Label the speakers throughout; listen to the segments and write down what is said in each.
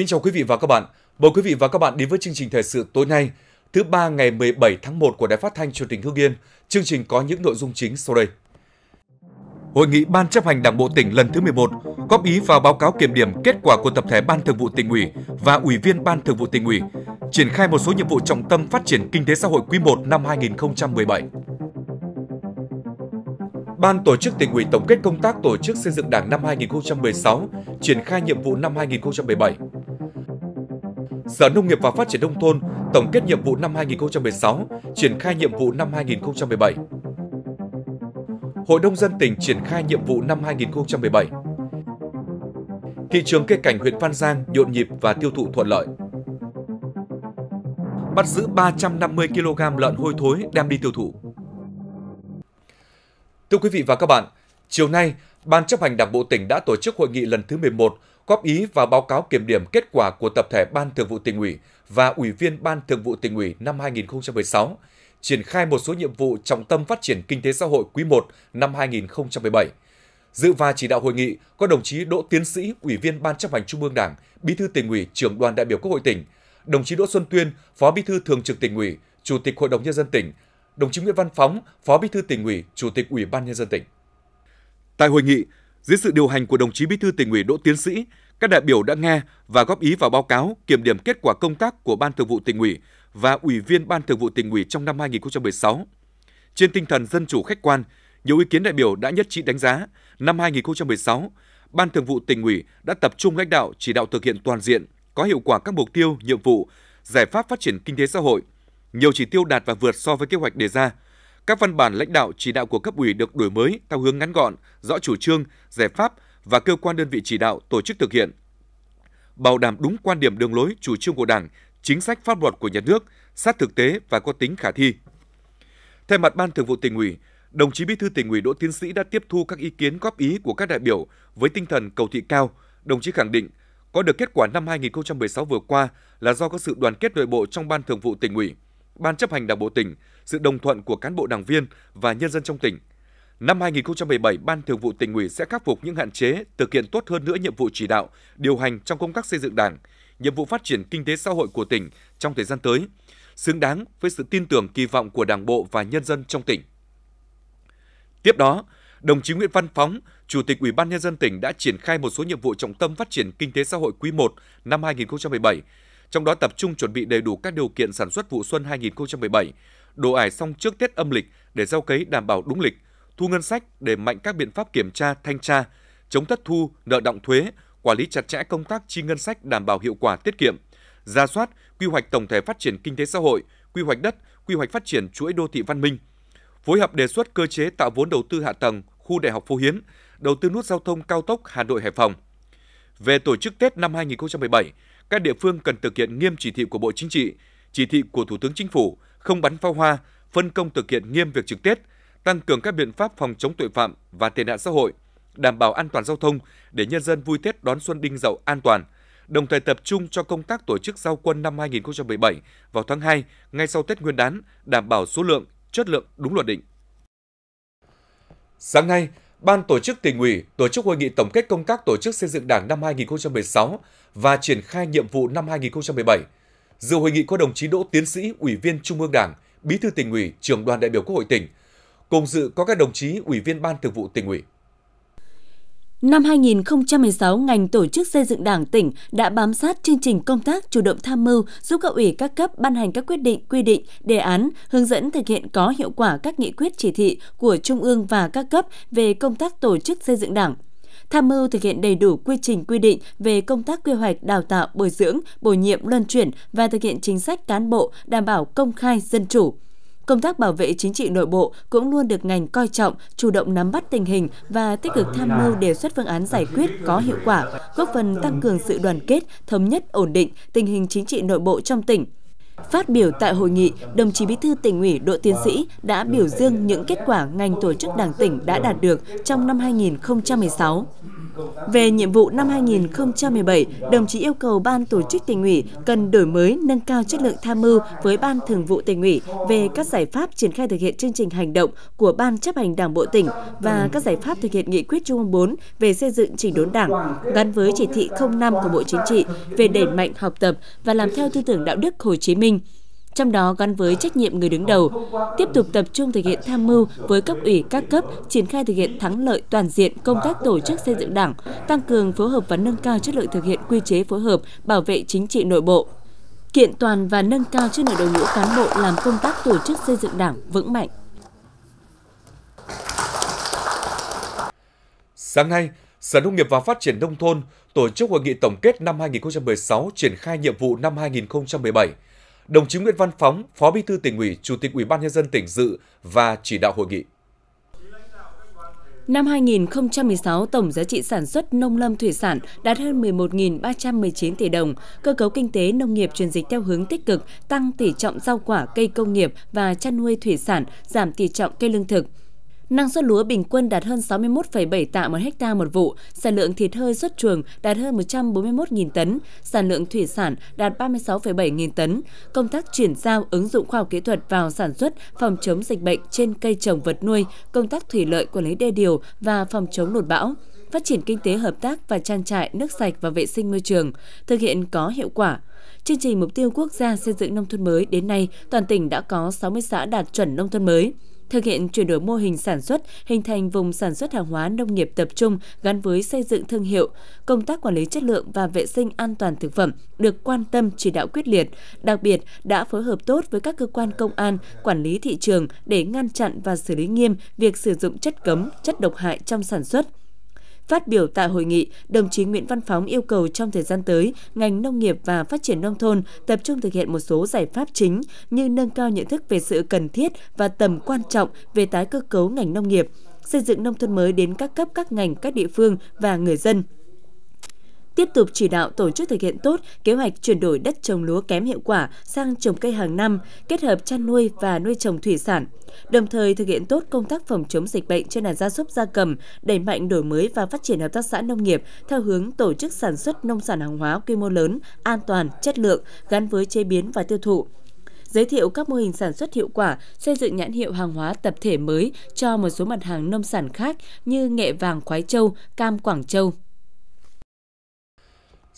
Speaker 1: Kính chào quý vị và các bạn. Mời quý vị và các bạn đến với chương trình thời sự tối nay, thứ ba ngày 17 tháng 1 của Đài Phát thanh Truyền hình Hưng Yên. Chương trình có những nội dung chính sau đây. Hội nghị Ban chấp hành Đảng bộ tỉnh lần thứ 11 góp ý vào báo cáo kiểm điểm kết quả của tập thể Ban Thường vụ tỉnh ủy và Ủy viên Ban Thường vụ tỉnh ủy, triển khai một số nhiệm vụ trọng tâm phát triển kinh tế xã hội quý 1 năm 2017. Ban tổ chức tỉnh ủy tổng kết công tác tổ chức xây dựng Đảng năm 2016, triển khai nhiệm vụ năm 2017. Sở Nông nghiệp và Phát triển Nông thôn tổng kết nhiệm vụ năm 2016, triển khai nhiệm vụ năm 2017. Hội Đông dân tỉnh triển khai nhiệm vụ năm 2017. Thị trường cây cảnh huyện Văn Giang nhộn nhịp và tiêu thụ thuận lợi. Bắt giữ 350 kg lợn hôi thối đem đi tiêu thụ. Thưa quý vị và các bạn, chiều nay, Ban chấp hành Đảng bộ tỉnh đã tổ chức hội nghị lần thứ 11 góp ý và báo cáo kiểm điểm kết quả của tập thể Ban Thường vụ tỉnh ủy và Ủy viên Ban Thường vụ tỉnh ủy năm 2016, triển khai một số nhiệm vụ trọng tâm phát triển kinh tế xã hội quý 1 năm 2017. Dự và chỉ đạo hội nghị có đồng chí Đỗ Tiến Sĩ, Ủy viên Ban chấp hành Trung ương Đảng, Bí thư tỉnh ủy, trưởng đoàn đại biểu Quốc hội tỉnh, đồng chí Đỗ Xuân Tuyên, Phó Bí thư Thường trực tỉnh ủy, Chủ tịch Hội đồng nhân dân tỉnh, đồng chí Nguyễn Văn Phóng, Phó Bí thư tỉnh ủy, Chủ tịch Ủy ban nhân dân tỉnh. Tại hội nghị, dưới sự điều hành của đồng chí Bí thư tỉnh ủy Đỗ Tiến Sĩ, các đại biểu đã nghe và góp ý vào báo cáo kiểm điểm kết quả công tác của Ban Thường vụ tỉnh ủy và Ủy viên Ban Thường vụ tỉnh ủy trong năm 2016. Trên tinh thần dân chủ khách quan, nhiều ý kiến đại biểu đã nhất trí đánh giá năm 2016, Ban Thường vụ tỉnh ủy đã tập trung lãnh đạo chỉ đạo thực hiện toàn diện, có hiệu quả các mục tiêu, nhiệm vụ, giải pháp phát triển kinh tế xã hội. Nhiều chỉ tiêu đạt và vượt so với kế hoạch đề ra – các văn bản lãnh đạo chỉ đạo của cấp ủy được đổi mới theo hướng ngắn gọn, rõ chủ trương, giải pháp và cơ quan đơn vị chỉ đạo tổ chức thực hiện. Bảo đảm đúng quan điểm đường lối chủ trương của Đảng, chính sách pháp luật của nhà nước, sát thực tế và có tính khả thi. Thay mặt Ban Thường vụ tỉnh ủy, đồng chí Bí thư tỉnh ủy Đỗ Tiến Sĩ đã tiếp thu các ý kiến góp ý của các đại biểu với tinh thần cầu thị cao. Đồng chí khẳng định, có được kết quả năm 2016 vừa qua là do có sự đoàn kết nội bộ trong Ban Thường vụ tỉnh ủy, Ban chấp hành Đảng bộ tỉnh, sự đồng thuận của cán bộ đảng viên và nhân dân trong tỉnh. Năm 2017, Ban Thường vụ tỉnh ủy sẽ khắc phục những hạn chế, thực hiện tốt hơn nữa nhiệm vụ chỉ đạo, điều hành trong công tác xây dựng Đảng, nhiệm vụ phát triển kinh tế xã hội của tỉnh trong thời gian tới, xứng đáng với sự tin tưởng kỳ vọng của Đảng bộ và nhân dân trong tỉnh. Tiếp đó, đồng chí Nguyễn Văn Phóng, Chủ tịch Ủy ban nhân dân tỉnh đã triển khai một số nhiệm vụ trọng tâm phát triển kinh tế xã hội quý 1 năm 2017 trong đó tập trung chuẩn bị đầy đủ các điều kiện sản xuất vụ xuân 2017, đổ ải xong trước Tết âm lịch để gieo cấy đảm bảo đúng lịch, thu ngân sách để mạnh các biện pháp kiểm tra, thanh tra, chống thất thu, nợ động thuế, quản lý chặt chẽ công tác chi ngân sách đảm bảo hiệu quả tiết kiệm, ra soát, quy hoạch tổng thể phát triển kinh tế xã hội, quy hoạch đất, quy hoạch phát triển chuỗi đô thị văn minh, phối hợp đề xuất cơ chế tạo vốn đầu tư hạ tầng khu đại học Phú Hiến, đầu tư nút giao thông cao tốc Hà Nội Hải Phòng. Về tổ chức Tết năm 2017, các địa phương cần thực hiện nghiêm chỉ thị của Bộ Chính trị, chỉ thị của Thủ tướng Chính phủ không bắn pháo hoa, phân công thực hiện nghiêm việc trực Tết, tăng cường các biện pháp phòng chống tội phạm và tệ nạn xã hội, đảm bảo an toàn giao thông để nhân dân vui Tết đón xuân đinh dậu an toàn, đồng thời tập trung cho công tác tổ chức giao quân năm 2017 vào tháng 2 ngay sau Tết Nguyên đán, đảm bảo số lượng, chất lượng đúng luật định. Sáng nay, Ban tổ chức tỉnh ủy tổ chức hội nghị tổng kết công tác tổ chức xây dựng Đảng năm 2016 và triển khai nhiệm vụ năm 2017. Dự hội nghị có đồng chí Đỗ Tiến sĩ, Ủy viên Trung ương Đảng, Bí thư tỉnh ủy, Trưởng đoàn đại biểu Quốc hội tỉnh. Cùng dự có các đồng chí Ủy viên Ban Thường vụ tỉnh ủy.
Speaker 2: Năm 2016, ngành tổ chức xây dựng Đảng tỉnh đã bám sát chương trình công tác chủ động tham mưu giúp các ủy các cấp ban hành các quyết định, quy định, đề án, hướng dẫn thực hiện có hiệu quả các nghị quyết chỉ thị của Trung ương và các cấp về công tác tổ chức xây dựng Đảng. Tham mưu thực hiện đầy đủ quy trình quy định về công tác quy hoạch, đào tạo, bồi dưỡng, bổ nhiệm, luân chuyển và thực hiện chính sách cán bộ đảm bảo công khai dân chủ Công tác bảo vệ chính trị nội bộ cũng luôn được ngành coi trọng, chủ động nắm bắt tình hình và tích cực tham mưu đề xuất phương án giải quyết có hiệu quả, góp phần tăng cường sự đoàn kết, thống nhất, ổn định tình hình chính trị nội bộ trong tỉnh, Phát biểu tại hội nghị, đồng chí Bí thư tỉnh ủy Đỗ Tiến Sĩ đã biểu dương những kết quả ngành tổ chức Đảng tỉnh đã đạt được trong năm 2016. Về nhiệm vụ năm 2017, đồng chí yêu cầu Ban tổ chức tỉnh ủy cần đổi mới, nâng cao chất lượng tham mưu với Ban thường vụ tỉnh ủy về các giải pháp triển khai thực hiện chương trình hành động của Ban chấp hành Đảng Bộ tỉnh và các giải pháp thực hiện nghị quyết Trung ương 4 về xây dựng chỉnh đốn Đảng, gắn với chỉ thị 05 của Bộ Chính trị về đẩy mạnh học tập và làm theo tư tưởng đạo đức Hồ Chí Minh minh, trong đó gắn với trách nhiệm người đứng đầu, tiếp tục tập trung thực hiện tham mưu với cấp ủy các cấp triển khai thực hiện thắng lợi toàn diện công tác tổ chức xây dựng Đảng, tăng cường phối hợp và nâng cao chất lượng thực hiện quy chế phối hợp bảo vệ chính trị nội bộ, kiện toàn và nâng cao chất lượng đội ngũ cán bộ làm công tác tổ chức xây dựng Đảng vững mạnh.
Speaker 1: Sáng nay, Sở Nông nghiệp và Phát triển Nông thôn tổ chức hội nghị tổng kết năm 2016 triển khai nhiệm vụ năm 2017 đồng chí Nguyễn Văn Phóng, Phó Bí thư tỉnh ủy, Chủ tịch Ủy ban nhân dân tỉnh dự và chỉ đạo hội nghị.
Speaker 2: Năm 2016, tổng giá trị sản xuất nông lâm thủy sản đạt hơn 11.319 tỷ đồng. Cơ cấu kinh tế nông nghiệp chuyển dịch theo hướng tích cực, tăng tỷ trọng rau quả, cây công nghiệp và chăn nuôi thủy sản, giảm tỷ trọng cây lương thực. Năng suất lúa bình quân đạt hơn 61,7 tạ một hecta một vụ, sản lượng thịt hơi xuất chuồng đạt hơn 141.000 tấn, sản lượng thủy sản đạt 36,7 nghìn tấn. Công tác chuyển giao ứng dụng khoa học kỹ thuật vào sản xuất, phòng chống dịch bệnh trên cây trồng vật nuôi, công tác thủy lợi quản lý đê điều và phòng chống lụt bão phát triển kinh tế hợp tác và trang trại nước sạch và vệ sinh môi trường, thực hiện có hiệu quả. Chương trình mục tiêu quốc gia xây dựng nông thôn mới đến nay, toàn tỉnh đã có 60 xã đạt chuẩn nông thôn mới thực hiện chuyển đổi mô hình sản xuất, hình thành vùng sản xuất hàng hóa nông nghiệp tập trung gắn với xây dựng thương hiệu, công tác quản lý chất lượng và vệ sinh an toàn thực phẩm được quan tâm chỉ đạo quyết liệt, đặc biệt đã phối hợp tốt với các cơ quan công an, quản lý thị trường để ngăn chặn và xử lý nghiêm việc sử dụng chất cấm, chất độc hại trong sản xuất Phát biểu tại hội nghị, đồng chí Nguyễn Văn Phóng yêu cầu trong thời gian tới, ngành nông nghiệp và phát triển nông thôn tập trung thực hiện một số giải pháp chính như nâng cao nhận thức về sự cần thiết và tầm quan trọng về tái cơ cấu ngành nông nghiệp, xây dựng nông thôn mới đến các cấp các ngành, các địa phương và người dân tiếp tục chỉ đạo tổ chức thực hiện tốt kế hoạch chuyển đổi đất trồng lúa kém hiệu quả sang trồng cây hàng năm, kết hợp chăn nuôi và nuôi trồng thủy sản, đồng thời thực hiện tốt công tác phòng chống dịch bệnh trên đàn gia súc gia cầm, đẩy mạnh đổi mới và phát triển hợp tác xã nông nghiệp theo hướng tổ chức sản xuất nông sản hàng hóa quy mô lớn, an toàn, chất lượng gắn với chế biến và tiêu thụ giới thiệu các mô hình sản xuất hiệu quả, xây dựng nhãn hiệu hàng hóa tập thể mới cho một số mặt hàng nông sản khác như nghệ vàng khoái châu, cam Quảng Châu.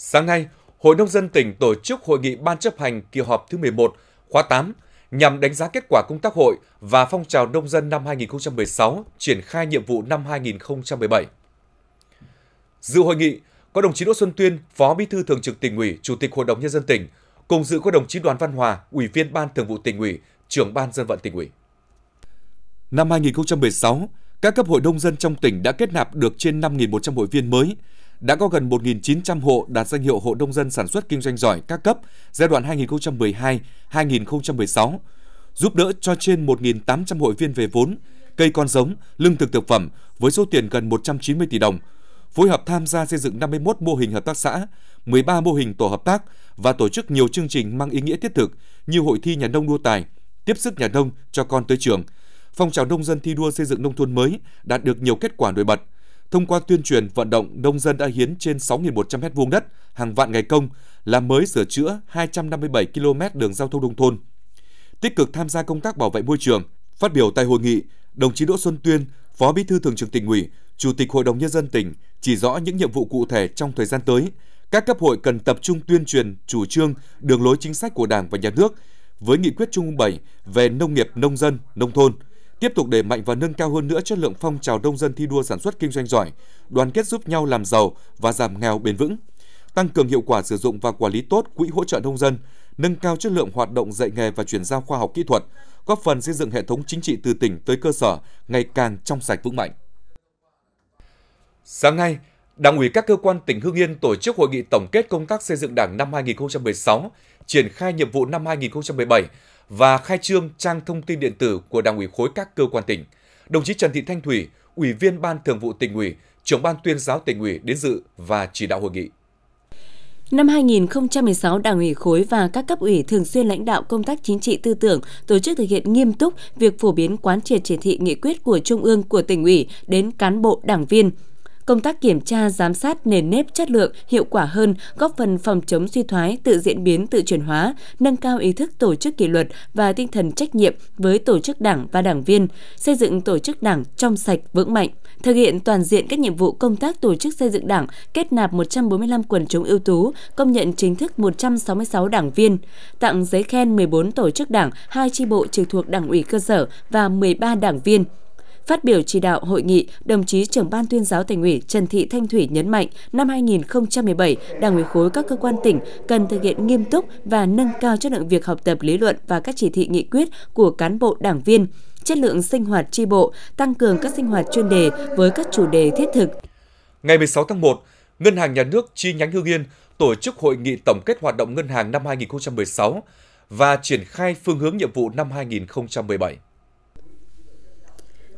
Speaker 1: Sáng nay, Hội Nông dân tỉnh tổ chức hội nghị Ban chấp hành kỳ họp thứ 11, khóa 8, nhằm đánh giá kết quả công tác hội và phong trào nông dân năm 2016, triển khai nhiệm vụ năm 2017. Dự hội nghị có đồng chí Đỗ Xuân Tuyên, Phó Bí thư Thường trực tỉnh ủy, Chủ tịch Hội đồng nhân dân tỉnh, cùng dự có đồng chí Đoàn Văn Hòa, Ủy viên Ban Thường vụ tỉnh ủy, Trưởng ban dân vận tỉnh ủy. Năm 2016, các cấp hội nông dân trong tỉnh đã kết nạp được trên 5.100 hội viên mới, đã có gần 1.900 hộ đạt danh hiệu hộ nông dân sản xuất kinh doanh giỏi các cấp giai đoạn 2012-2016, giúp đỡ cho trên 1.800 hội viên về vốn, cây con giống, lương thực thực phẩm với số tiền gần 190 tỷ đồng, phối hợp tham gia xây dựng 51 mô hình hợp tác xã, 13 mô hình tổ hợp tác và tổ chức nhiều chương trình mang ý nghĩa thiết thực như hội thi nhà nông đua tài, tiếp sức nhà nông cho con tới trường. Phong trào nông dân thi đua xây dựng nông thôn mới đạt được nhiều kết quả nổi bật – thông qua tuyên truyền vận động nông dân đã hiến trên 6.100 m đất, hàng vạn ngày công, làm mới sửa chữa 257 km đường giao thông nông thôn. Tích cực tham gia công tác bảo vệ môi trường, phát biểu tại hội nghị, đồng chí Đỗ Xuân Tuyên, Phó Bí thư Thường trực Tỉnh ủy, Chủ tịch Hội đồng nhân dân tỉnh chỉ rõ những nhiệm vụ cụ thể trong thời gian tới. Các cấp hội cần tập trung tuyên truyền chủ trương, đường lối chính sách của Đảng và nhà nước với nghị quyết Trung ương 7 về nông nghiệp nông dân, nông thôn – tiếp tục đẩy mạnh và nâng cao hơn nữa chất lượng phong trào đông dân thi đua sản xuất kinh doanh giỏi, đoàn kết giúp nhau làm giàu và giảm nghèo bền vững, tăng cường hiệu quả sử dụng và quản lý tốt quỹ hỗ trợ nông dân, nâng cao chất lượng hoạt động dạy nghề và chuyển giao khoa học kỹ thuật, góp phần xây dựng hệ thống chính trị từ tỉnh tới cơ sở ngày càng trong sạch vững mạnh. Sáng nay, Đảng ủy các cơ quan tỉnh Hưng Yên tổ chức hội nghị tổng kết công tác xây dựng Đảng năm 2016, triển khai nhiệm vụ năm 2017 và khai trương trang thông tin điện tử của Đảng ủy khối các cơ quan tỉnh. Đồng chí Trần Thị Thanh Thủy, Ủy viên Ban Thường vụ tỉnh ủy, Trưởng ban tuyên giáo tỉnh ủy đến dự và chỉ đạo hội nghị.
Speaker 2: Năm 2016, Đảng ủy khối và các cấp ủy thường xuyên lãnh đạo công tác chính trị tư tưởng, tổ chức thực hiện nghiêm túc việc phổ biến quán triệt chỉ thị nghị quyết của Trung ương của tỉnh ủy đến cán bộ đảng viên, công tác kiểm tra, giám sát nền nếp chất lượng hiệu quả hơn, góp phần phòng chống suy thoái, tự diễn biến, tự chuyển hóa, nâng cao ý thức tổ chức kỷ luật và tinh thần trách nhiệm với tổ chức đảng và đảng viên, xây dựng tổ chức đảng trong sạch, vững mạnh, thực hiện toàn diện các nhiệm vụ công tác tổ chức xây dựng đảng, kết nạp 145 quần chúng ưu tú, công nhận chính thức 166 đảng viên, tặng giấy khen 14 tổ chức đảng, 2 chi bộ trực thuộc đảng ủy cơ sở và 13 đảng viên – Phát biểu chỉ đạo hội nghị, đồng chí trưởng ban tuyên giáo tỉnh ủy Trần Thị Thanh Thủy nhấn mạnh, năm 2017, Đảng ủy khối các cơ quan tỉnh cần thực hiện nghiêm túc và nâng cao chất lượng việc học tập lý luận và các chỉ thị nghị quyết của cán bộ đảng viên, chất lượng sinh hoạt tri bộ, tăng cường các sinh hoạt chuyên đề với các chủ đề thiết thực.
Speaker 1: Ngày 16 tháng 1, Ngân hàng Nhà nước chi nhánh Hưng Yên tổ chức hội nghị tổng kết hoạt động ngân hàng năm 2016 và triển khai phương hướng nhiệm vụ năm 2017.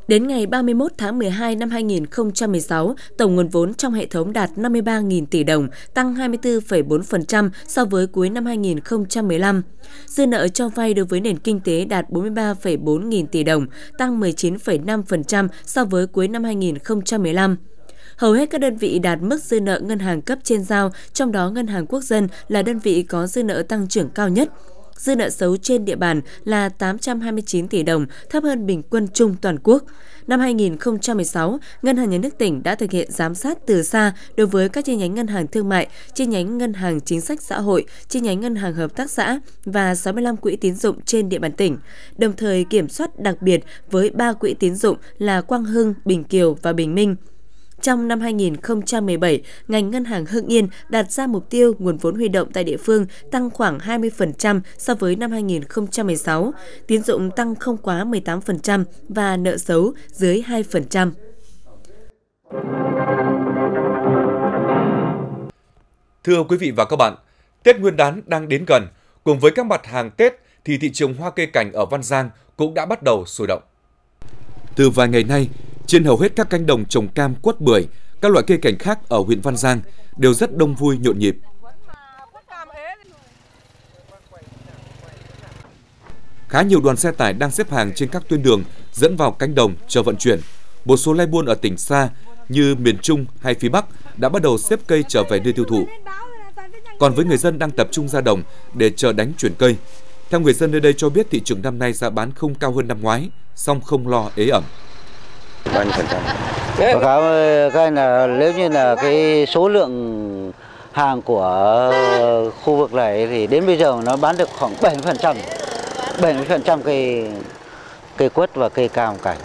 Speaker 2: Đến ngày 31 tháng 12 năm 2016, tổng nguồn vốn trong hệ thống đạt 53.000 tỷ đồng, tăng 24,4% so với cuối năm 2015. Dư nợ cho vay đối với nền kinh tế đạt 43,4 nghìn tỷ đồng, tăng 19,5% so với cuối năm 2015 hầu hết các đơn vị đạt mức dư nợ ngân hàng cấp trên giao, trong đó Ngân hàng Quốc dân là đơn vị có dư nợ tăng trưởng cao nhất dư nợ xấu trên địa bàn là 829 tỷ đồng, thấp hơn bình quân chung toàn quốc. Năm 2016, Ngân hàng Nhà nước tỉnh đã thực hiện giám sát từ xa đối với các chi nhánh ngân hàng thương mại, chi nhánh ngân hàng chính sách xã hội, chi nhánh ngân hàng hợp tác xã và 65 quỹ tín dụng trên địa bàn tỉnh, đồng thời kiểm soát đặc biệt với 3 quỹ tín dụng là Quang Hưng, Bình Kiều và Bình Minh. Trong năm 2017, ngành ngân hàng Hưng Yên đặt ra mục tiêu nguồn vốn huy động tại địa phương tăng khoảng 20% so với năm 2016, tiến dụng tăng không quá 18% và nợ xấu dưới 2%.
Speaker 1: Thưa quý vị và các bạn, Tết Nguyên đán đang đến gần, cùng với các mặt hàng Tết thì thị trường hoa cây cảnh ở Văn Giang cũng đã bắt đầu sôi động. Từ vài ngày nay, trên hầu hết các cánh đồng trồng cam, quất bưởi, các loại cây cảnh khác ở huyện Văn Giang đều rất đông vui nhộn nhịp. Khá nhiều đoàn xe tải đang xếp hàng trên các tuyến đường dẫn vào cánh đồng chờ vận chuyển. Một số lai buôn ở tỉnh xa như miền Trung hay phía Bắc đã bắt đầu xếp cây trở về nơi tiêu thụ. Còn với người dân đang tập trung ra đồng để chờ đánh chuyển cây, theo người dân nơi đây cho biết thị trường năm nay giá bán không cao hơn năm ngoái, song không lo ế ẩm bao vâng, nhiêu phần trăm báo cáo các anh là nếu như là cái số lượng hàng của ờ, khu vực này thì đến bây giờ nó bán được khoảng 70 phần trăm 70 phần trăm cây
Speaker 2: cây quất và cây cam cảnh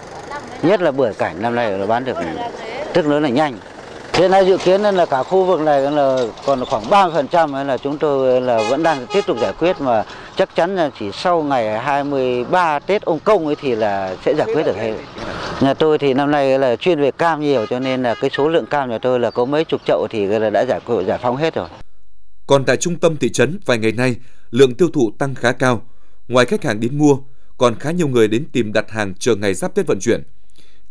Speaker 2: nhất là bưởi cảnh năm nay nó bán được rất lớn là nhanh hiện nay dự kiến là cả khu vực này là còn khoảng 30 phần trăm là chúng
Speaker 1: tôi là vẫn đang tiếp tục giải quyết mà chắc chắn là chỉ sau ngày 23 Tết ông Công ấy thì là sẽ giải quyết được hết Nhà tôi thì năm nay là chuyên về cam nhiều cho nên là cái số lượng cam nhà tôi là có mấy chục chậu thì là đã giải giải phóng hết rồi. Còn tại trung tâm thị trấn vài ngày nay, lượng tiêu thụ tăng khá cao. Ngoài khách hàng đến mua, còn khá nhiều người đến tìm đặt hàng chờ ngày giáp Tết vận chuyển.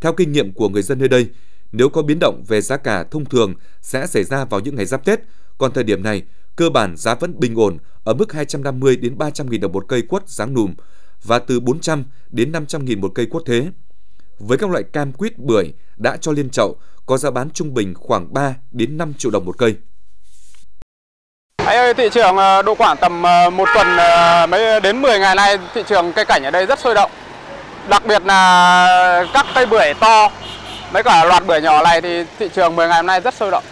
Speaker 1: Theo kinh nghiệm của người dân nơi đây, nếu có biến động về giá cả thông thường sẽ xảy ra vào những ngày giáp Tết, còn thời điểm này cơ bản giá vẫn bình ổn ở mức 250 đến 300 000 đồng một cây quất dáng nùm và từ 400 đến 500 000 một cây quất thế với các loại cam quýt bưởi đã cho liên chậu có giá bán trung bình khoảng 3 đến 5 triệu đồng một cây. Anh ơi, thị trường ờ, độ khoảng tầm ờ, một tuần ờ, mấy đến 10 ngày nay thị trường cây cảnh ở đây rất sôi động. Đặc biệt là các cây bưởi to mấy cả loạt bưởi nhỏ này thì thị trường 10 ngày hôm nay rất sôi động.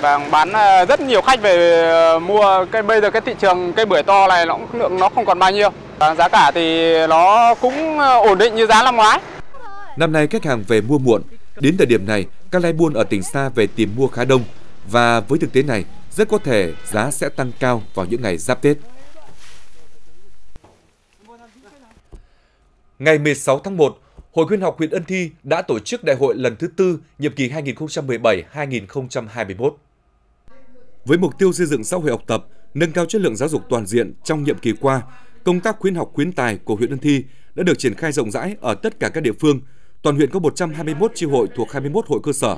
Speaker 1: Và bán rất nhiều khách về mua cây bây giờ cái thị trường cây bưởi to này nó lượng nó không còn bao nhiêu. Và giá cả thì nó cũng ổn định như giá năm ngoái. Năm nay khách hàng về mua muộn, đến thời điểm này các lái buôn ở tỉnh xa về tìm mua khá đông và với thực tế này rất có thể giá sẽ tăng cao vào những ngày giáp Tết. Ngày 16 tháng 1, Hội khuyến học huyện Ân Thi đã tổ chức đại hội lần thứ tư nhiệm kỳ 2017-2021. Với mục tiêu xây dựng xã hội học tập, nâng cao chất lượng giáo dục toàn diện trong nhiệm kỳ qua, công tác khuyến học khuyến tài của huyện Ân Thi đã được triển khai rộng rãi ở tất cả các địa phương – Toàn huyện có 121 chi hội thuộc 21 hội cơ sở,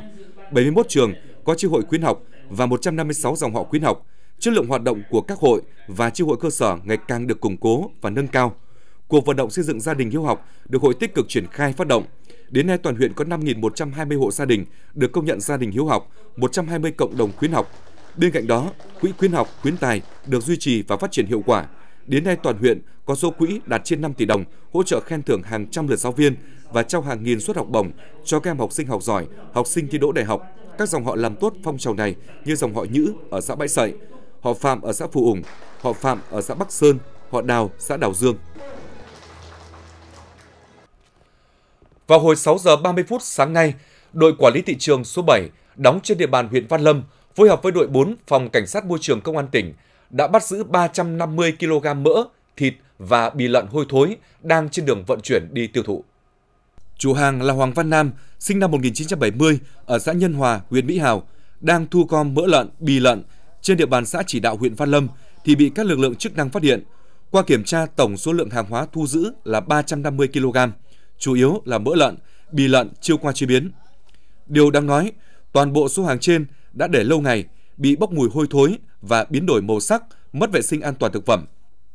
Speaker 1: 71 trường có chi hội khuyến học và 156 dòng họ khuyến học. Chất lượng hoạt động của các hội và chi hội cơ sở ngày càng được củng cố và nâng cao. Cuộc vận động xây dựng gia đình hiếu học được hội tích cực triển khai phát động. Đến nay toàn huyện có 5.120 hộ gia đình được công nhận gia đình hiếu học, 120 cộng đồng khuyến học. Bên cạnh đó, quỹ khuyến học, khuyến tài được duy trì và phát triển hiệu quả, Đến nay toàn huyện có số quỹ đạt trên 5 tỷ đồng hỗ trợ khen thưởng hàng trăm lượt giáo viên và trao hàng nghìn suất học bổng cho các em học sinh học giỏi, học sinh thi đỗ đại học. Các dòng họ làm tốt phong trào này như dòng họ Nhữ ở xã Bãi Sậy, họ Phạm ở xã Phù Ủng, họ Phạm ở xã Bắc Sơn, họ Đào xã Đào Dương. Vào hồi 6 giờ 30 phút sáng nay, đội quản lý thị trường số 7 đóng trên địa bàn huyện Văn Lâm phối hợp với đội 4 phòng cảnh sát môi trường công an tỉnh đã bắt giữ 350 kg mỡ, thịt và bì lợn hôi thối đang trên đường vận chuyển đi tiêu thụ. Chủ hàng là Hoàng Văn Nam, sinh năm 1970 ở xã Nhân Hòa, huyện Mỹ Hào, đang thu gom mỡ lợn, bì lợn trên địa bàn xã chỉ đạo huyện Văn Lâm thì bị các lực lượng chức năng phát hiện. Qua kiểm tra, tổng số lượng hàng hóa thu giữ là 350 kg, chủ yếu là mỡ lợn, bì lợn chưa qua chế biến. Điều đáng nói, toàn bộ số hàng trên đã để lâu ngày bị bốc mùi hôi thối và biến đổi màu sắc, mất vệ sinh an toàn thực phẩm.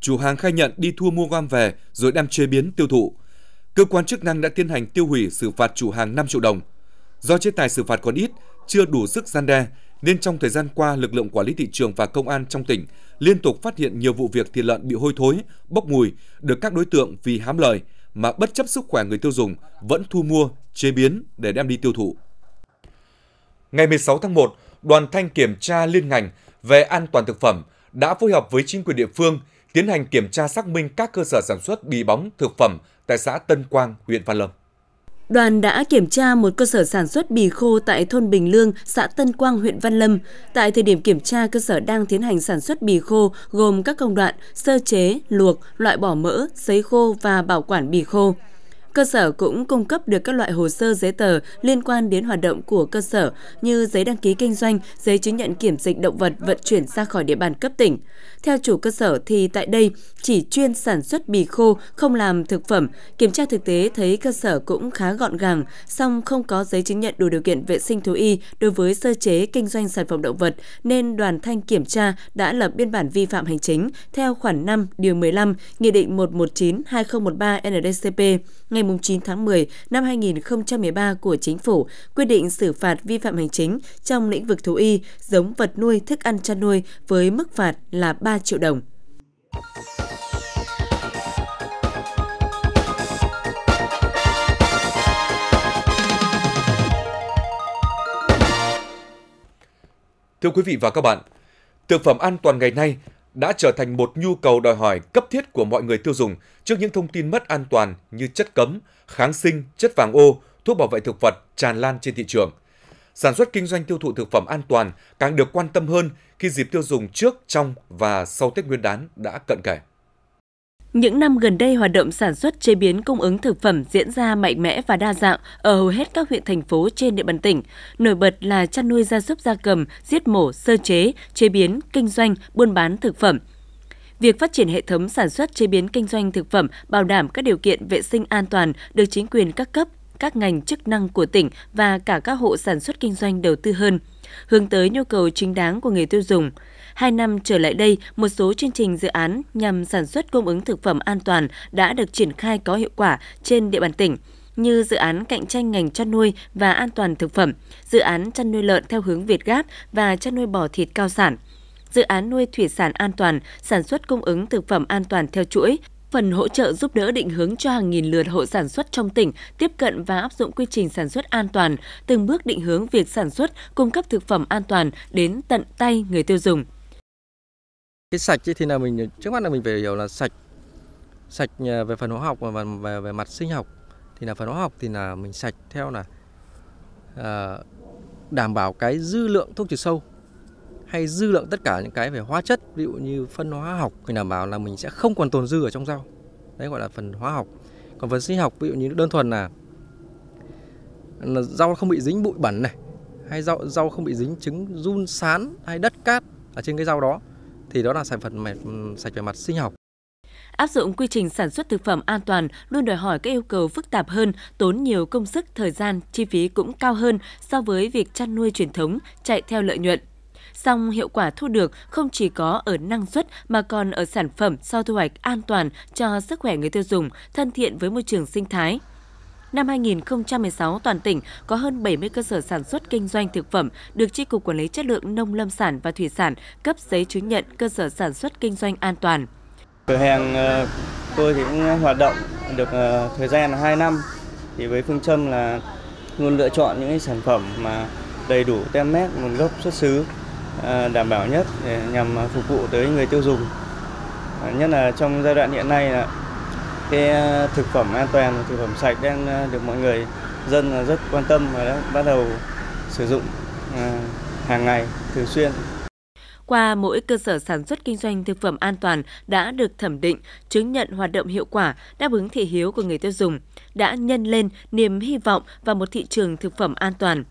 Speaker 1: Chủ hàng khai nhận đi thu mua gom về rồi đem chế biến tiêu thụ. Cơ quan chức năng đã tiến hành tiêu hủy xử phạt chủ hàng 5 triệu đồng. Do chế tài xử phạt còn ít, chưa đủ sức gian đe, nên trong thời gian qua lực lượng quản lý thị trường và công an trong tỉnh liên tục phát hiện nhiều vụ việc thịt lợn bị hôi thối, bốc mùi được các đối tượng vì hám lợi mà bất chấp sức khỏe người tiêu dùng vẫn thu mua, chế biến để đem đi tiêu thụ. Ngày 16 tháng 1, đoàn thanh kiểm tra liên ngành về an toàn thực phẩm đã phối hợp với chính quyền địa phương tiến hành kiểm tra xác minh các cơ sở sản xuất bì bóng thực phẩm tại xã Tân Quang, huyện Văn Lâm.
Speaker 2: Đoàn đã kiểm tra một cơ sở sản xuất bì khô tại thôn Bình Lương, xã Tân Quang, huyện Văn Lâm. Tại thời điểm kiểm tra, cơ sở đang tiến hành sản xuất bì khô gồm các công đoạn sơ chế, luộc, loại bỏ mỡ, sấy khô và bảo quản bì khô. Cơ sở cũng cung cấp được các loại hồ sơ giấy tờ liên quan đến hoạt động của cơ sở như giấy đăng ký kinh doanh, giấy chứng nhận kiểm dịch động vật vận chuyển ra khỏi địa bàn cấp tỉnh. Theo chủ cơ sở thì tại đây chỉ chuyên sản xuất bì khô, không làm thực phẩm. Kiểm tra thực tế thấy cơ sở cũng khá gọn gàng, song không có giấy chứng nhận đủ điều kiện vệ sinh thú y đối với sơ chế kinh doanh sản phẩm động vật nên đoàn thanh kiểm tra đã lập biên bản vi phạm hành chính theo khoản 5 điều 15 Nghị định 119 2013 NDCP ngày 9 tháng 10 năm 2013 của Chính phủ quy định xử phạt vi phạm hành chính trong lĩnh vực thú y, giống vật nuôi, thức ăn chăn nuôi với mức phạt là 3 triệu đồng.
Speaker 1: Thưa quý vị và các bạn, thực phẩm an toàn ngày nay đã trở thành một nhu cầu đòi hỏi cấp thiết của mọi người tiêu dùng trước những thông tin mất an toàn như chất cấm, kháng sinh, chất vàng ô, thuốc bảo vệ thực vật tràn lan trên thị trường. Sản xuất kinh doanh tiêu thụ thực phẩm an toàn càng được quan tâm hơn khi dịp tiêu dùng trước, trong và sau Tết Nguyên đán đã cận kề.
Speaker 2: Những năm gần đây, hoạt động sản xuất chế biến cung ứng thực phẩm diễn ra mạnh mẽ và đa dạng ở hầu hết các huyện thành phố trên địa bàn tỉnh. Nổi bật là chăn nuôi gia súc gia cầm, giết mổ, sơ chế, chế biến, kinh doanh, buôn bán thực phẩm. Việc phát triển hệ thống sản xuất chế biến kinh doanh thực phẩm bảo đảm các điều kiện vệ sinh an toàn được chính quyền các cấp, các ngành chức năng của tỉnh và cả các hộ sản xuất kinh doanh đầu tư hơn, hướng tới nhu cầu chính đáng của người tiêu dùng – Hai năm trở lại đây, một số chương trình dự án nhằm sản xuất cung ứng thực phẩm an toàn đã được triển khai có hiệu quả trên địa bàn tỉnh như dự án cạnh tranh ngành chăn nuôi và an toàn thực phẩm, dự án chăn nuôi lợn theo hướng Việt Gáp và chăn nuôi bò thịt cao sản, dự án nuôi thủy sản an toàn, sản xuất cung ứng thực phẩm an toàn theo chuỗi, phần hỗ trợ giúp đỡ định hướng cho hàng nghìn lượt hộ sản xuất trong tỉnh tiếp cận và áp dụng quy trình sản xuất an toàn, từng bước định hướng việc sản xuất, cung cấp thực phẩm an toàn đến tận tay người tiêu dùng cái
Speaker 1: sạch thì là mình trước mắt là mình phải hiểu là sạch sạch à, về phần hóa học và về, về, về mặt sinh học thì là phần hóa học thì là mình sạch theo là à, đảm bảo cái dư lượng thuốc trừ sâu hay dư lượng tất cả những cái về hóa chất ví dụ như phân hóa học mình đảm bảo là mình sẽ không còn tồn dư ở trong rau đấy gọi là phần hóa học còn phần sinh học ví dụ như đơn thuần là, là rau không bị dính bụi bẩn này hay rau rau không bị dính trứng run sán hay đất cát ở trên cái rau đó thì đó là sản phẩm ừ, sạch về mặt sinh học.
Speaker 2: Áp dụng quy trình sản xuất thực phẩm an toàn luôn đòi hỏi các yêu cầu phức tạp hơn, tốn nhiều công sức, thời gian, chi phí cũng cao hơn so với việc chăn nuôi truyền thống chạy theo lợi nhuận. Song hiệu quả thu được không chỉ có ở năng suất mà còn ở sản phẩm sau thu hoạch an toàn cho sức khỏe người tiêu dùng, thân thiện với môi trường sinh thái – năm 2016 toàn tỉnh có hơn 70 cơ sở sản xuất kinh doanh thực phẩm được Tri Cục Quản lý Chất lượng Nông Lâm Sản và Thủy Sản cấp giấy chứng nhận cơ sở sản xuất kinh doanh an toàn.
Speaker 1: Cửa hàng ờ, tôi thì cũng hoạt động được ờ, thời gian là 2 năm thì với phương châm là luôn lựa chọn những sản phẩm mà đầy đủ tem mát nguồn gốc xuất xứ ờ, đảm bảo nhất để nhằm phục vụ tới người tiêu
Speaker 2: dùng nhất là trong giai đoạn hiện nay cái ờ, thực phẩm an toàn, thực phẩm sạch đang ờ, được mọi người dân rất quan tâm và đã bắt đầu sử dụng ờ, hàng ngày thường xuyên qua mỗi cơ sở sản xuất kinh doanh thực phẩm an toàn đã được thẩm định, chứng nhận hoạt động hiệu quả, đáp ứng thị hiếu của người tiêu dùng, đã nhân lên niềm hy vọng vào một thị trường thực phẩm an toàn.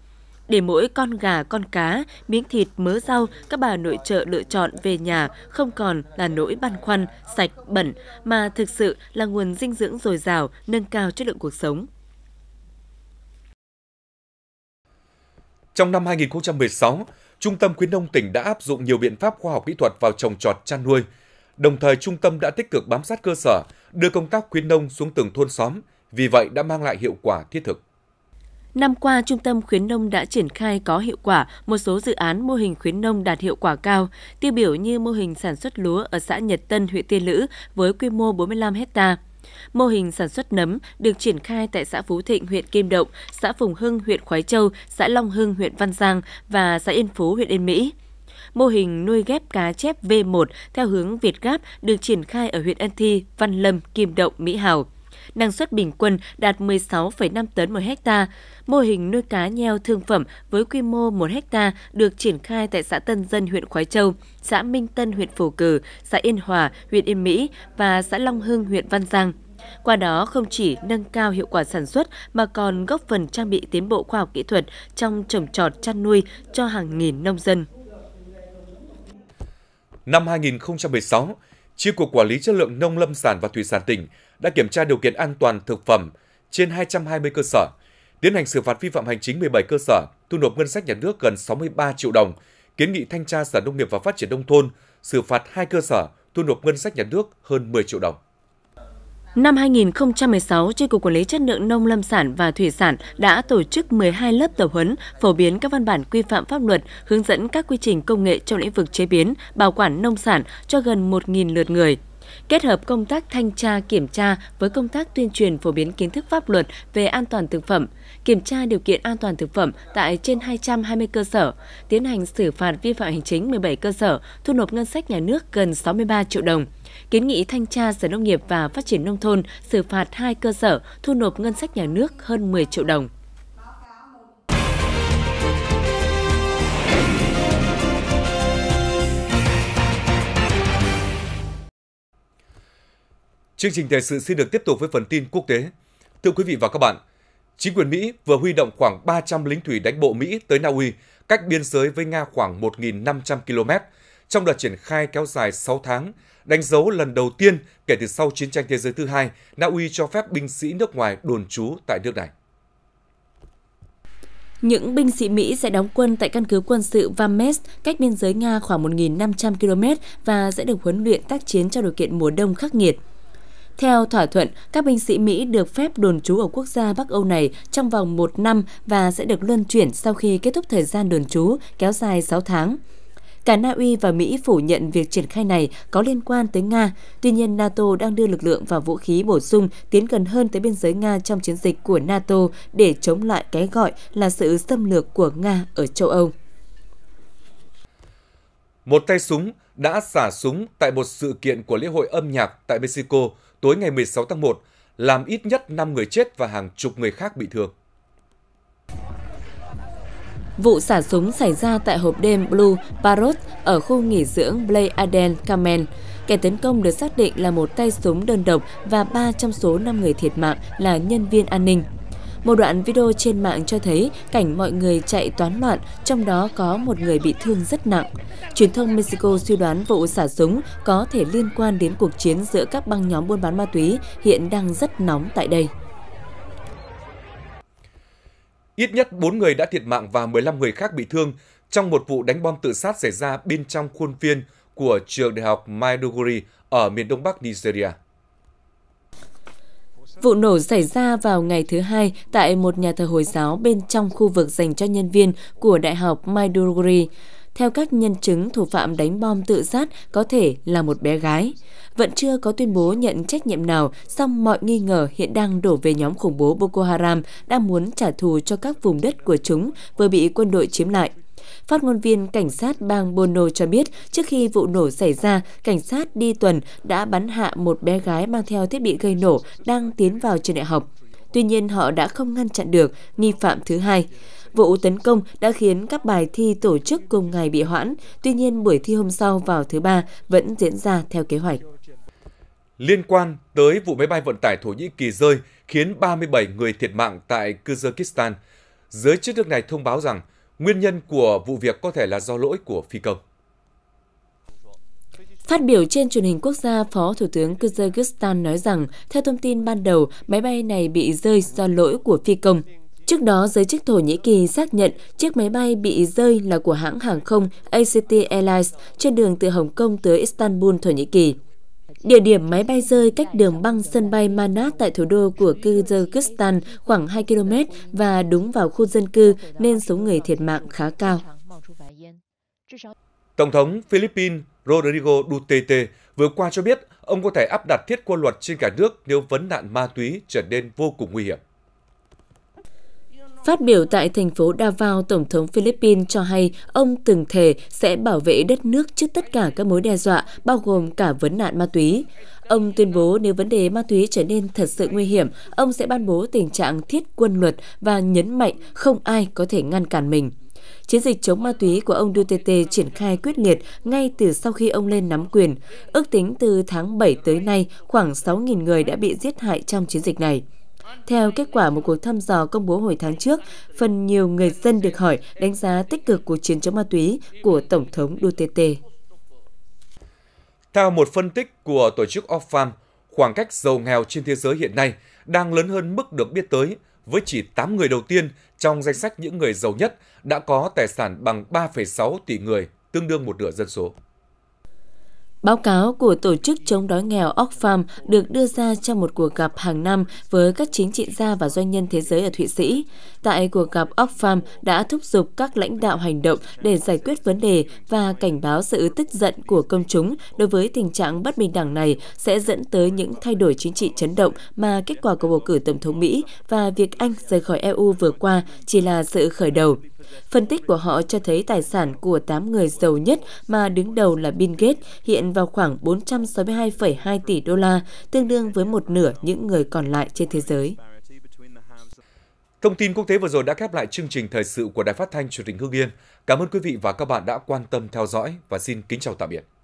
Speaker 2: Để mỗi con gà, con cá, miếng thịt, mớ rau, các bà nội trợ lựa chọn về nhà không còn là nỗi băn khoăn, sạch, bẩn, mà thực sự là nguồn dinh dưỡng dồi dào, nâng cao chất lượng cuộc sống. Trong
Speaker 1: năm 2016, Trung tâm Khuyến nông tỉnh đã áp dụng nhiều biện pháp khoa học kỹ thuật vào trồng trọt chăn nuôi. Đồng thời, trung tâm đã tích cực bám sát cơ sở, đưa công tác khuyến nông xuống từng thôn xóm, vì vậy đã mang lại hiệu quả thiết thực.
Speaker 2: Năm qua, Trung tâm Khuyến Nông đã triển khai có hiệu quả một số dự án mô hình khuyến nông đạt hiệu quả cao, tiêu biểu như mô hình sản xuất lúa ở xã Nhật Tân, huyện Tiên Lữ với quy mô 45 hecta. Mô hình sản xuất nấm được triển khai tại xã Phú Thịnh, huyện Kim Động, xã Phùng Hưng, huyện Khói Châu, xã Long Hưng, huyện Văn Giang và xã Yên Phú, huyện Yên Mỹ. Mô hình nuôi ghép cá chép V1 theo hướng Việt Gáp được triển khai ở huyện Ân Thi, Văn Lâm, Kim Động, Mỹ Hào năng suất bình quân đạt 16,5 tấn một hecta. Mô hình nuôi cá nheo thương phẩm với quy mô 1 hecta được triển khai tại xã Tân Dân, huyện Khói Châu, xã Minh Tân, huyện Phổ Cử, xã Yên Hòa, huyện Yên Mỹ và xã Long Hưng, huyện Văn Giang. Qua đó không chỉ nâng cao hiệu quả sản xuất mà còn góp phần trang bị tiến bộ khoa học kỹ thuật trong trồng trọt chăn nuôi cho hàng nghìn nông dân.
Speaker 1: Năm 2016, Chi cục Quản lý chất lượng nông lâm sản và thủy sản tỉnh đã kiểm tra điều kiện an toàn thực phẩm trên 220 cơ sở, tiến hành xử phạt vi phạm hành chính 17 cơ sở, thu nộp ngân sách nhà nước gần 63 triệu đồng, kiến nghị thanh tra Sở Nông nghiệp và Phát triển nông thôn xử phạt 2 cơ sở, thu nộp ngân sách nhà nước hơn 10 triệu đồng.
Speaker 2: Năm 2016, Tri Cục Quản lý Chất lượng Nông Lâm sản và Thủy sản đã tổ chức 12 lớp tập huấn phổ biến các văn bản quy phạm pháp luật, hướng dẫn các quy trình công nghệ trong lĩnh vực chế biến, bảo quản nông sản cho gần 1.000 lượt người kết hợp công tác thanh tra kiểm tra với công tác tuyên truyền phổ biến kiến thức pháp luật về an toàn thực phẩm, kiểm tra điều kiện an toàn thực phẩm tại trên 220 cơ sở, tiến hành xử phạt vi phạm hành chính 17 cơ sở, thu nộp ngân sách nhà nước gần 63 triệu đồng. Kiến nghị thanh tra Sở Nông nghiệp và Phát triển Nông thôn xử phạt hai cơ sở, thu nộp ngân sách nhà nước hơn 10 triệu đồng.
Speaker 1: Chương trình thời sự xin được tiếp tục với phần tin quốc tế. Thưa quý vị và các bạn, chính quyền Mỹ vừa huy động khoảng 300 lính thủy đánh bộ Mỹ tới Na Uy, cách biên giới với Nga khoảng 1.500 km, trong đợt triển khai kéo dài 6 tháng, đánh dấu lần đầu tiên kể từ sau chiến tranh thế giới thứ hai, Na Uy cho phép binh sĩ nước ngoài đồn trú tại nước này.
Speaker 2: Những binh sĩ Mỹ sẽ đóng quân tại căn cứ quân sự Vames cách biên giới Nga khoảng 1.500 km và sẽ được huấn luyện tác chiến trong điều kiện mùa đông khắc nghiệt. Theo thỏa thuận, các binh sĩ Mỹ được phép đồn trú ở quốc gia Bắc Âu này trong vòng một năm và sẽ được luân chuyển sau khi kết thúc thời gian đồn trú kéo dài 6 tháng. Cả Na Uy và Mỹ phủ nhận việc triển khai này có liên quan tới Nga. Tuy nhiên, NATO đang đưa lực lượng và vũ khí bổ sung tiến gần hơn tới biên giới Nga trong chiến dịch của NATO để chống lại cái gọi là sự xâm lược của Nga ở châu Âu.
Speaker 1: Một tay súng đã xả súng tại một sự kiện của lễ hội âm nhạc tại Mexico tối ngày 16 tháng 1, làm ít nhất 5 người chết và hàng chục người khác bị thương.
Speaker 2: Vụ xả súng xảy ra tại hộp đêm Blue Parrot ở khu nghỉ dưỡng Blay Aden Carmen. Kẻ tấn công được xác định là một tay súng đơn độc và 3 trong số 5 người thiệt mạng là nhân viên an ninh. Một đoạn video trên mạng cho thấy cảnh mọi người chạy toán loạn, trong đó có một người bị thương rất nặng. Truyền thông Mexico suy đoán vụ xả súng có thể liên quan đến cuộc chiến giữa các băng nhóm buôn bán ma túy hiện đang rất nóng tại đây.
Speaker 1: Ít nhất 4 người đã thiệt mạng và 15 người khác bị thương trong một vụ đánh bom tự sát xảy ra bên trong khuôn viên của trường đại học Maiduguri ở miền đông bắc Nigeria.
Speaker 2: Vụ nổ xảy ra vào ngày thứ hai tại một nhà thờ Hồi giáo bên trong khu vực dành cho nhân viên của Đại học Maiduguri. Theo các nhân chứng, thủ phạm đánh bom tự sát có thể là một bé gái. Vẫn chưa có tuyên bố nhận trách nhiệm nào, song mọi nghi ngờ hiện đang đổ về nhóm khủng bố Boko Haram đang muốn trả thù cho các vùng đất của chúng vừa bị quân đội chiếm lại. Phát ngôn viên cảnh sát bang Bono cho biết trước khi vụ nổ xảy ra, cảnh sát đi tuần đã bắn hạ một bé gái mang theo thiết bị gây nổ đang tiến vào trường đại học. Tuy nhiên họ đã không ngăn chặn được nghi phạm thứ hai. Vụ tấn công đã khiến các bài thi tổ chức cùng ngày bị hoãn, tuy nhiên buổi thi hôm sau vào thứ ba vẫn diễn ra theo kế hoạch.
Speaker 1: Liên quan tới vụ máy bay vận tải Thổ Nhĩ Kỳ rơi khiến 37 người thiệt mạng tại Kyrgyzstan, giới chức nước này thông báo rằng Nguyên nhân của vụ việc có thể là do lỗi của phi công.
Speaker 2: Phát biểu trên truyền hình quốc gia, Phó Thủ tướng Kyrgyzstan nói rằng, theo thông tin ban đầu, máy bay này bị rơi do lỗi của phi công. Trước đó, giới chức Thổ Nhĩ Kỳ xác nhận chiếc máy bay bị rơi là của hãng hàng không ACT Airlines trên đường từ Hồng Kông tới Istanbul, Thổ Nhĩ Kỳ. Địa điểm máy bay rơi cách đường băng sân bay Manat tại thủ đô của Kyrgyzstan khoảng 2 km và đúng vào khu dân cư nên số người thiệt mạng khá cao.
Speaker 1: Tổng thống Philippines Rodrigo Duterte vừa qua cho biết ông có thể áp đặt thiết quân luật trên cả nước nếu vấn nạn ma túy trở nên vô cùng nguy hiểm.
Speaker 2: Phát biểu tại thành phố Davao, Tổng thống Philippines cho hay ông từng thề sẽ bảo vệ đất nước trước tất cả các mối đe dọa, bao gồm cả vấn nạn ma túy. Ông tuyên bố nếu vấn đề ma túy trở nên thật sự nguy hiểm, ông sẽ ban bố tình trạng thiết quân luật và nhấn mạnh không ai có thể ngăn cản mình. Chiến dịch chống ma túy của ông Duterte triển khai quyết liệt ngay từ sau khi ông lên nắm quyền. Ước tính từ tháng 7 tới nay, khoảng 6.000 người đã bị giết hại trong chiến dịch này. Theo kết quả một cuộc thăm dò công bố hồi tháng trước, phần nhiều người dân được hỏi đánh giá tích cực cuộc chiến chống ma túy của Tổng thống Duterte. Theo
Speaker 1: một phân tích của tổ chức Oxfam, khoảng cách giàu nghèo trên thế giới hiện nay đang lớn hơn mức được biết tới, với chỉ 8 người đầu tiên trong danh sách những người giàu nhất đã có tài sản bằng 3,6 tỷ người, tương đương một nửa dân số.
Speaker 2: Báo cáo của Tổ chức chống đói nghèo Oxfam được đưa ra trong một cuộc gặp hàng năm với các chính trị gia và doanh nhân thế giới ở Thụy Sĩ. Tại cuộc gặp Oxfam đã thúc giục các lãnh đạo hành động để giải quyết vấn đề và cảnh báo sự tức giận của công chúng đối với tình trạng bất bình đẳng này sẽ dẫn tới những thay đổi chính trị chấn động mà kết quả của bầu cử Tổng thống Mỹ và việc Anh rời khỏi EU vừa qua chỉ là sự khởi đầu. Phân tích của họ cho thấy tài sản của 8 người giàu nhất mà đứng đầu là Bill Gates hiện vào khoảng 462,2 tỷ đô la, tương đương với một nửa những người còn lại trên thế giới.
Speaker 1: Thông tin quốc tế vừa rồi đã khép lại chương trình thời sự của Đài Phát thanh Truyền hình Hưng Yên. Cảm ơn quý vị và các bạn đã quan tâm theo dõi và xin kính chào tạm biệt.